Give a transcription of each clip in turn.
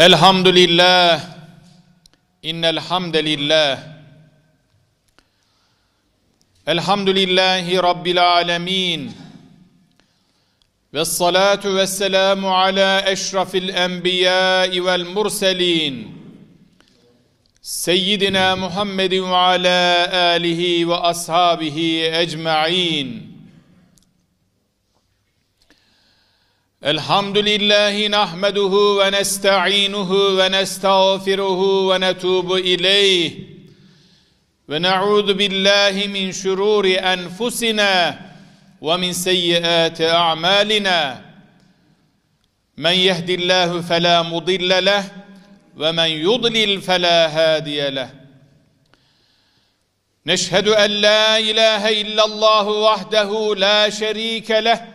الحمد لله إن الحمد لله الحمد لله رب العالمين والصلاة والسلام على أشرف الأنبياء والمرسلين سيدنا محمد وعلى آله وأصحابه أجمعين الحمد لله نحمده ونستعينه ونستغفره ونتوب إليه ونعوذ بالله من شرور أنفسنا ومن سيئات أعمالنا من يهد الله فلا مضل له ومن يضلل فلا هادي له نشهد أن لا إله إلا الله وحده لا شريك له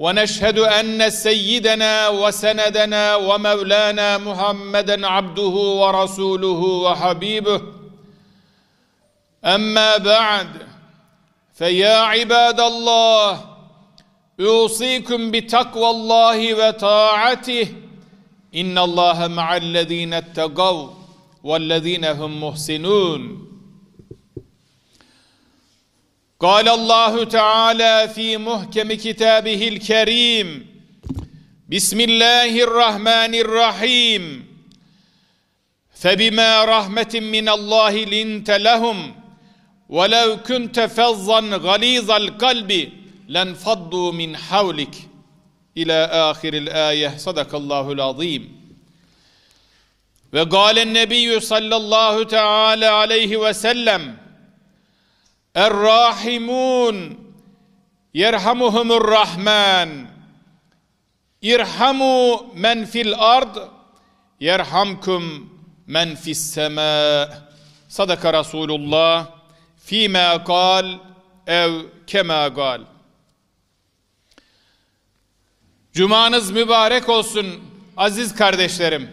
ونشهد ان سيدنا وسندنا ومولانا محمدا عبده ورسوله وحبيبه أما بعد فيا عباد الله اوصيكم بتقوى الله وطاعته إن الله مع الذين اتقوا والذين هم محسنون قال الله تعالى في محكم كتابه الكريم بسم الله الرحمن الرحيم فبما رحمة من الله لنت لهم ولو كنت فظا غليظ القلب لانفضوا من حولك إلى آخر الآية صدق الله العظيم وقال النبي صلى الله تعالى عليه وسلم Errahimun yerhamuhumur rahman irhamu men fil ard yerhamkum men fis sema sadaka Resulullah fîmâ kal ev kemâ kal Cumanız mübarek olsun aziz kardeşlerim.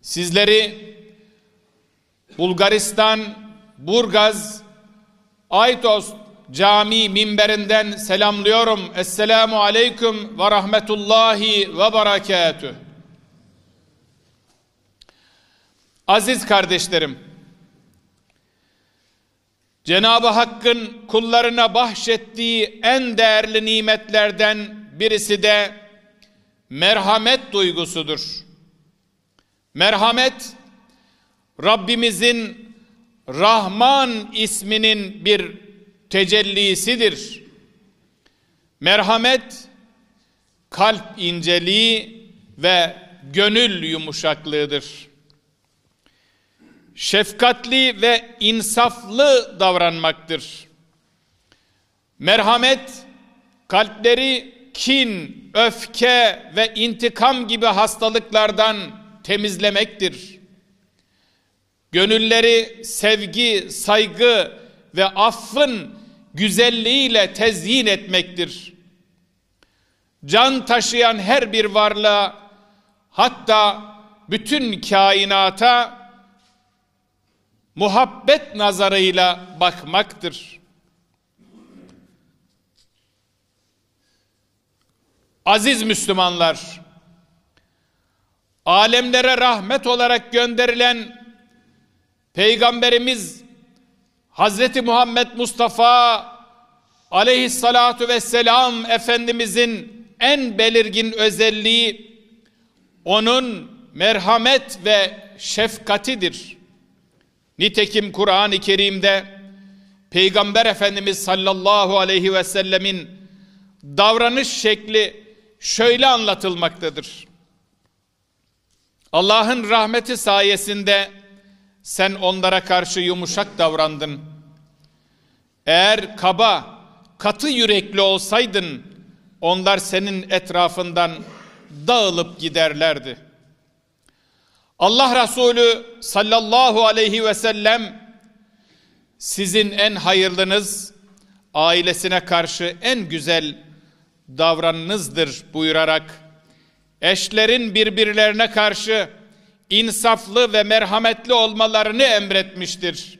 Sizleri Bulgaristan, Burgaz, Aytos cami minberinden selamlıyorum. Esselamu aleyküm ve rahmetullahi ve berekatüh. Aziz kardeşlerim, Cenab-ı Hakk'ın kullarına bahşettiği en değerli nimetlerden birisi de merhamet duygusudur. Merhamet, Rabbimizin Rahman isminin bir tecellisidir. Merhamet kalp inceliği ve gönül yumuşaklığıdır. Şefkatli ve insaflı davranmaktır. Merhamet kalpleri kin, öfke ve intikam gibi hastalıklardan temizlemektir. Gönülleri sevgi, saygı ve affın güzelliğiyle tezyin etmektir. Can taşıyan her bir varlığa hatta bütün kainata muhabbet nazarıyla bakmaktır. Aziz Müslümanlar, alemlere rahmet olarak gönderilen Peygamberimiz Hazreti Muhammed Mustafa aleyhissalatu vesselam Efendimizin en belirgin özelliği onun merhamet ve şefkatidir. Nitekim Kur'an-ı Kerim'de Peygamber Efendimiz sallallahu aleyhi ve sellemin davranış şekli şöyle anlatılmaktadır. Allah'ın rahmeti sayesinde sen onlara karşı yumuşak davrandın. Eğer kaba, katı yürekli olsaydın onlar senin etrafından dağılıp giderlerdi. Allah Resulü sallallahu aleyhi ve sellem sizin en hayırlınız ailesine karşı en güzel davranınızdır buyurarak eşlerin birbirlerine karşı insaflı ve merhametli olmalarını emretmiştir.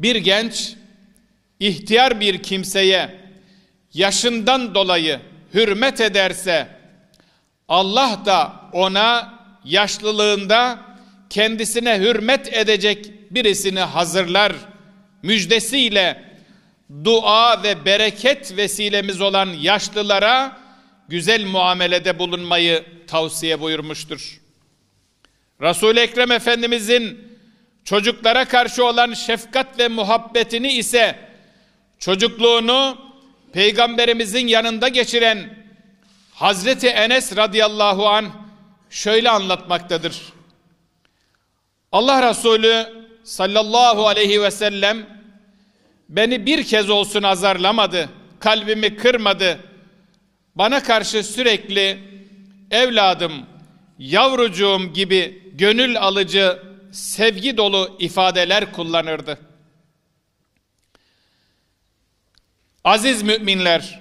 Bir genç ihtiyar bir kimseye yaşından dolayı hürmet ederse Allah da ona yaşlılığında kendisine hürmet edecek birisini hazırlar. Müjdesiyle dua ve bereket vesilemiz olan yaşlılara güzel muamelede bulunmayı tavsiye buyurmuştur. resul Ekrem Efendimizin çocuklara karşı olan şefkat ve muhabbetini ise çocukluğunu peygamberimizin yanında geçiren Hazreti Enes radıyallahu an şöyle anlatmaktadır. Allah Resulü sallallahu aleyhi ve sellem beni bir kez olsun azarlamadı, kalbimi kırmadı.'' bana karşı sürekli evladım, yavrucuğum gibi gönül alıcı, sevgi dolu ifadeler kullanırdı. Aziz müminler,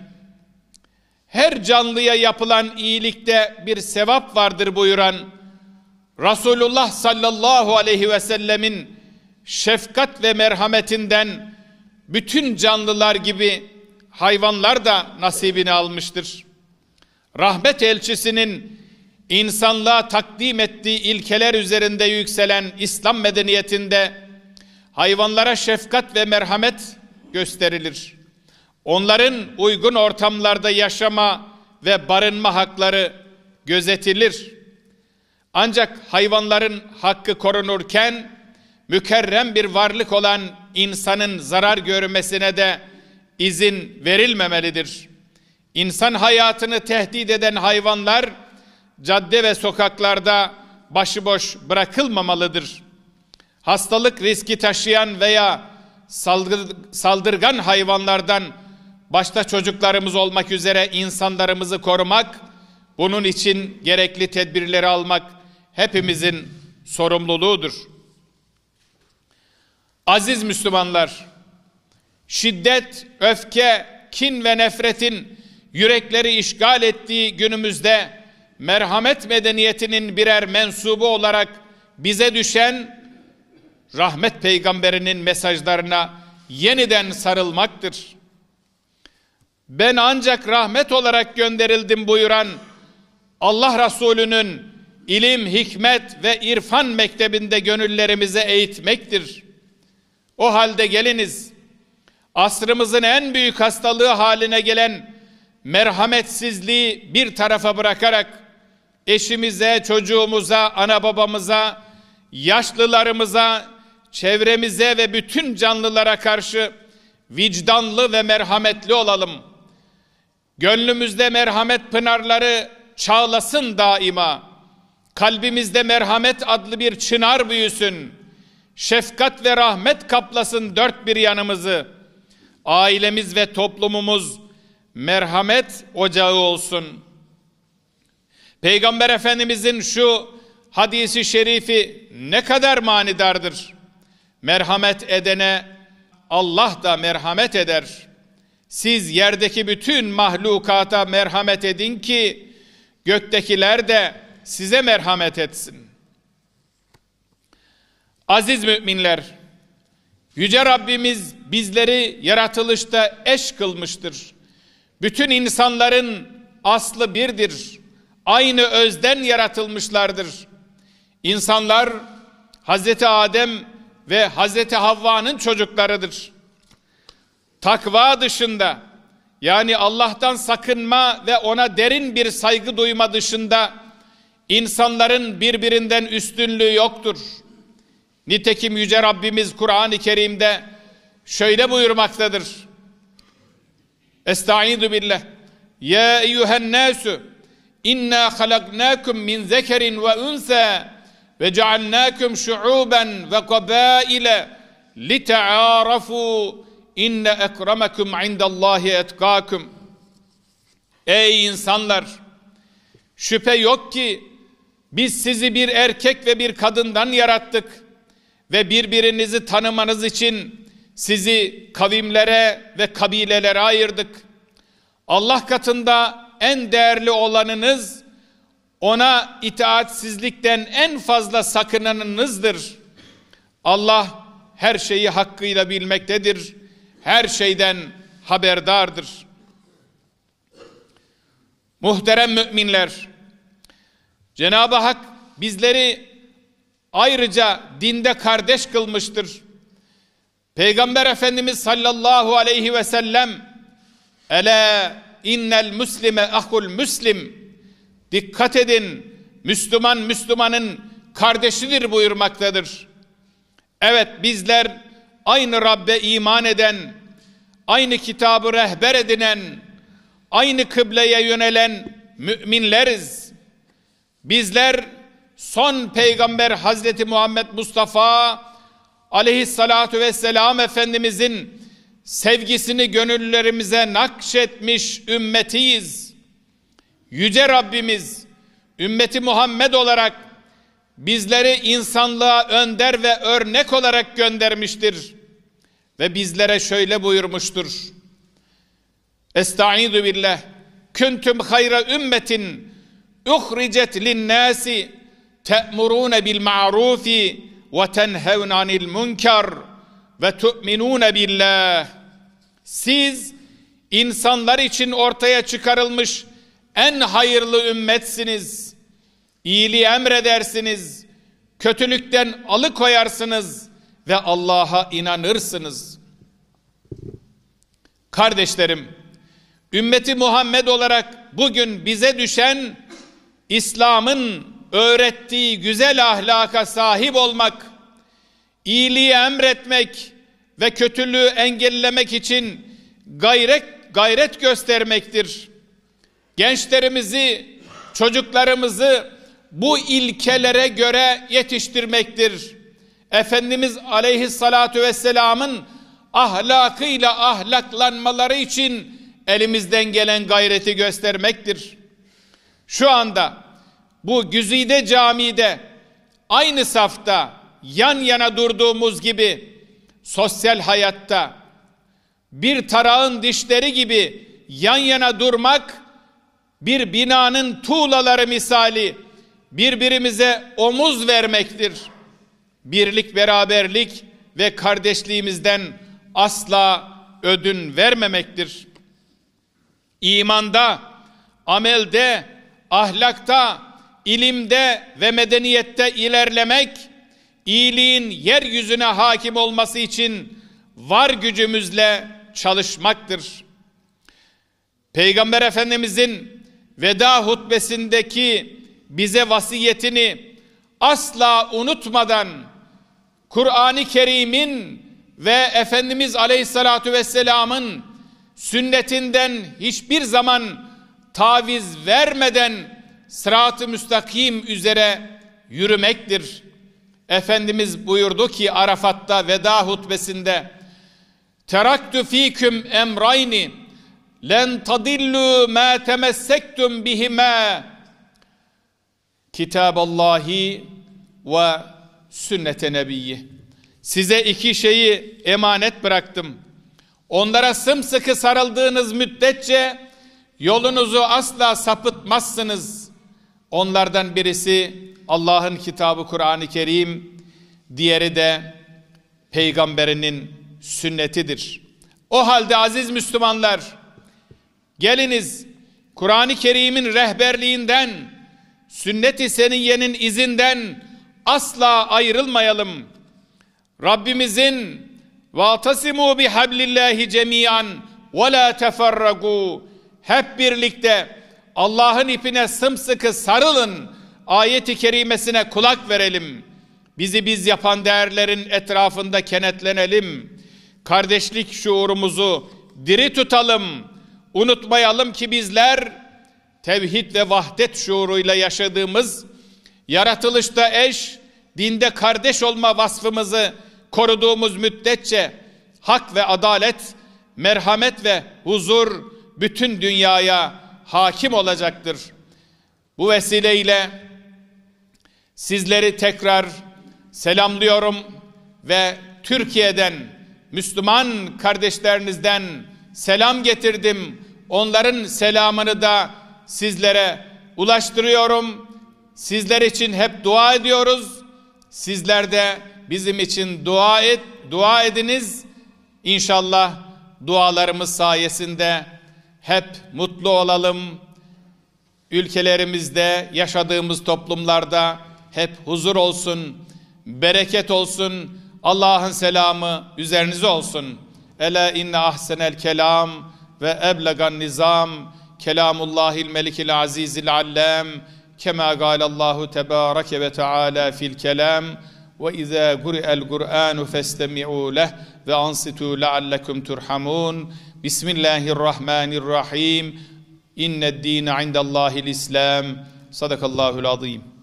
her canlıya yapılan iyilikte bir sevap vardır buyuran Resulullah sallallahu aleyhi ve sellemin şefkat ve merhametinden bütün canlılar gibi hayvanlar da nasibini almıştır. Rahmet elçisinin insanlığa takdim ettiği ilkeler üzerinde yükselen İslam medeniyetinde hayvanlara şefkat ve merhamet gösterilir. Onların uygun ortamlarda yaşama ve barınma hakları gözetilir. Ancak hayvanların hakkı korunurken mükerrem bir varlık olan insanın zarar görmesine de izin verilmemelidir. İnsan hayatını tehdit eden hayvanlar cadde ve sokaklarda başıboş bırakılmamalıdır. Hastalık riski taşıyan veya saldır, saldırgan hayvanlardan başta çocuklarımız olmak üzere insanlarımızı korumak, bunun için gerekli tedbirleri almak hepimizin sorumluluğudur. Aziz Müslümanlar, şiddet, öfke, kin ve nefretin yürekleri işgal ettiği günümüzde merhamet medeniyetinin birer mensubu olarak bize düşen rahmet peygamberinin mesajlarına yeniden sarılmaktır. Ben ancak rahmet olarak gönderildim buyuran Allah Resulü'nün ilim, hikmet ve irfan mektebinde gönüllerimizi eğitmektir. O halde geliniz asrımızın en büyük hastalığı haline gelen merhametsizliği bir tarafa bırakarak eşimize, çocuğumuza, ana babamıza, yaşlılarımıza, çevremize ve bütün canlılara karşı vicdanlı ve merhametli olalım. Gönlümüzde merhamet pınarları çağlasın daima. Kalbimizde merhamet adlı bir çınar büyüsün. Şefkat ve rahmet kaplasın dört bir yanımızı.'' ailemiz ve toplumumuz merhamet ocağı olsun. Peygamber Efendimizin şu hadisi şerifi ne kadar manidardır. Merhamet edene Allah da merhamet eder. Siz yerdeki bütün mahlukata merhamet edin ki göktekiler de size merhamet etsin. Aziz müminler, Yüce Rabbimiz bizleri yaratılışta eş kılmıştır. Bütün insanların aslı birdir. Aynı özden yaratılmışlardır. İnsanlar Hazreti Adem ve Hazreti Havva'nın çocuklarıdır. Takva dışında yani Allah'tan sakınma ve ona derin bir saygı duyma dışında insanların birbirinden üstünlüğü yoktur. Nitekim Yüce Rabbimiz Kur'an-ı Kerim'de şöyle buyurmaktadır. Estaizu billah. Ya eyyühen nasu inna halaknakum min zekerin ve unsa ve cealnakum şu'uben ve kabaile lite'arafu inne ekremakum indallahi etkakum. Ey insanlar! Şüphe yok ki biz sizi bir erkek ve bir kadından yarattık.'' ve birbirinizi tanımanız için sizi kavimlere ve kabilelere ayırdık. Allah katında en değerli olanınız ona itaatsizlikten en fazla sakınanınızdır. Allah her şeyi hakkıyla bilmektedir. Her şeyden haberdardır. Muhterem müminler, Cenab-ı Hak bizleri ayrıca dinde kardeş kılmıştır. Peygamber Efendimiz sallallahu aleyhi ve sellem ele innel müslime ahul müslim dikkat edin Müslüman Müslümanın kardeşidir buyurmaktadır. Evet bizler aynı Rabbe iman eden, aynı kitabı rehber edinen, aynı kıbleye yönelen müminleriz. Bizler son peygamber Hazreti Muhammed Mustafa aleyhissalatu vesselam Efendimizin sevgisini gönüllerimize nakşetmiş ümmetiyiz. Yüce Rabbimiz ümmeti Muhammed olarak bizleri insanlığa önder ve örnek olarak göndermiştir. Ve bizlere şöyle buyurmuştur. Estaizu billah. Küntüm hayra ümmetin uhricet linnâsi te'murune bil ma'rufi ve tenhevn anil munkar ve tu'minune billah. Siz insanlar için ortaya çıkarılmış en hayırlı ümmetsiniz. İyiliği emredersiniz, kötülükten alıkoyarsınız ve Allah'a inanırsınız. Kardeşlerim, ümmeti Muhammed olarak bugün bize düşen İslam'ın öğrettiği güzel ahlaka sahip olmak, iyiliği emretmek ve kötülüğü engellemek için gayret gayret göstermektir. Gençlerimizi, çocuklarımızı bu ilkelere göre yetiştirmektir. Efendimiz Aleyhissalatu vesselam'ın ahlakıyla ahlaklanmaları için elimizden gelen gayreti göstermektir. Şu anda bu Güzide camide aynı safta yan yana durduğumuz gibi sosyal hayatta bir tarağın dişleri gibi yan yana durmak bir binanın tuğlaları misali birbirimize omuz vermektir. Birlik, beraberlik ve kardeşliğimizden asla ödün vermemektir. İmanda, amelde, ahlakta, ilimde ve medeniyette ilerlemek, iyiliğin yeryüzüne hakim olması için var gücümüzle çalışmaktır. Peygamber Efendimizin veda hutbesindeki bize vasiyetini asla unutmadan Kur'an-ı Kerim'in ve Efendimiz Aleyhisselatü Vesselam'ın sünnetinden hiçbir zaman taviz vermeden sırat-ı müstakim üzere yürümektir. Efendimiz buyurdu ki Arafat'ta veda hutbesinde Teraktü fiküm emrayni len tadillu ma temessektum bihime Kitaballahi ve sünnete nebiyyi. Size iki şeyi emanet bıraktım. Onlara sımsıkı sarıldığınız müddetçe yolunuzu asla sapıtmazsınız.'' Onlardan birisi Allah'ın kitabı Kur'an-ı Kerim, diğeri de peygamberinin sünnetidir. O halde aziz Müslümanlar, geliniz Kur'an-ı Kerim'in rehberliğinden, sünnet-i seniyyenin izinden asla ayrılmayalım. Rabbimizin وَاَتَصِمُوا بِحَبْلِ اللّٰهِ جَمِيعًا وَلَا تَفَرَّقُوا Hep birlikte Allah'ın ipine sımsıkı sarılın ayeti kerimesine kulak verelim. Bizi biz yapan değerlerin etrafında kenetlenelim. Kardeşlik şuurumuzu diri tutalım. Unutmayalım ki bizler tevhid ve vahdet şuuruyla yaşadığımız yaratılışta eş, dinde kardeş olma vasfımızı koruduğumuz müddetçe hak ve adalet, merhamet ve huzur bütün dünyaya hakim olacaktır. Bu vesileyle sizleri tekrar selamlıyorum ve Türkiye'den Müslüman kardeşlerinizden selam getirdim. Onların selamını da sizlere ulaştırıyorum. Sizler için hep dua ediyoruz. Sizler de bizim için dua et, dua ediniz. İnşallah dualarımız sayesinde hep mutlu olalım. Ülkelerimizde, yaşadığımız toplumlarda hep huzur olsun, bereket olsun. Allah'ın selamı üzerinize olsun. Ela inne ahsenel kelam ve eblegan nizam kelamullahil melikil azizil allem kema galallahu tebareke ve teala fil kelam ve izâ gur'el kur'anu festemi'û leh ve ansitu leallekum turhamun Bismillahirrahmanirrahim. İnned dîne indellâhil İslam. Sadakallâhul azîm.